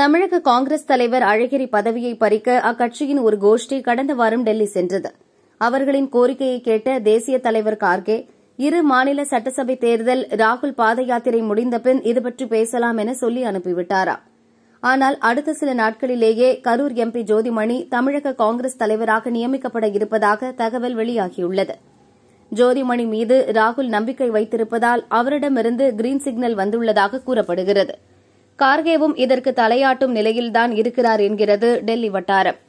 தமிழக காங்கிரஸ் தலைவர் அழகிரி பதவியை பறிக்க அக்கட்சியின் ஒரு கோஷ்டி கடந்த வாரம் டெல்லி சென்றது அவர்களின் கோரிக்கையை கேட்ட தேசிய தலைவர் கார்கே இரு மாநில சட்டசபை தேர்தல் ராகுல் பாத யாத்திரை முடிந்தபின் இதுபற்றி பேசலாம் என சொல்லி அனுப்பிவிட்டாரா ஆனால் அடுத்த சில நாட்களிலேயே கரூர் எம்பி ஜோதிமணி தமிழக காங்கிரஸ் தலைவராக நியமிக்கப்பட இருப்பதாக தகவல் வெளியாகியுள்ளது ஜோதிமணி மீது ராகுல் நம்பிக்கை வைத்திருப்பதால் அவரிடமிருந்து கிரீன் சிக்னல் வந்துள்ளதாக கூறப்படுகிறது கார்கேவும் இதற்கு தலையாட்டும் நிலையில்தான் இருக்கிறார் என்கிறது டெல்லி வட்டாரம்